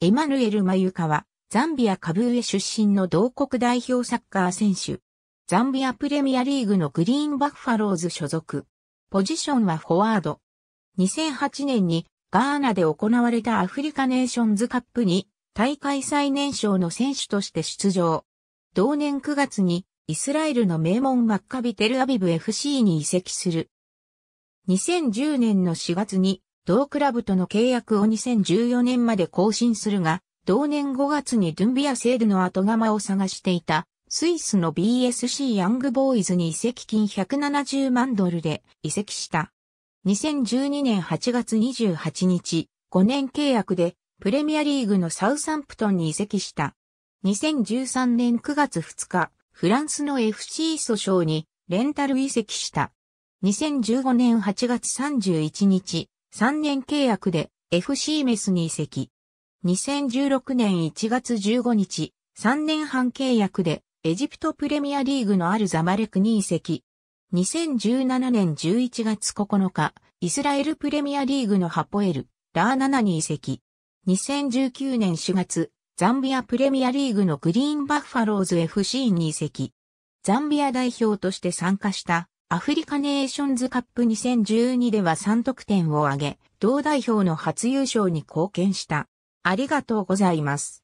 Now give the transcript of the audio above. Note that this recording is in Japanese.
エマヌエル・マユカは、ザンビア・カブーエ出身の同国代表サッカー選手。ザンビアプレミアリーグのグリーンバッファローズ所属。ポジションはフォワード。2008年にガーナで行われたアフリカネーションズカップに大会最年少の選手として出場。同年9月にイスラエルの名門マッカビテルアビブ FC に移籍する。2010年の4月に同クラブとの契約を2014年まで更新するが、同年5月にドゥンビアセールの後釜を探していた、スイスの BSC ヤングボーイズに移籍金170万ドルで移籍した。2012年8月28日、5年契約でプレミアリーグのサウサンプトンに移籍した。2013年9月2日、フランスの FC 訴訟にレンタル移籍した。2015年8月31日、3年契約で FC メスに移籍。2016年1月15日、3年半契約でエジプトプレミアリーグのあるザマレクに移籍。2017年11月9日、イスラエルプレミアリーグのハポエル、ラーナナに移籍。2019年4月、ザンビアプレミアリーグのグリーンバッファローズ FC に移籍。ザンビア代表として参加したアフリカネーションズカップ2012では3得点を挙げ、同代表の初優勝に貢献した。ありがとうございます。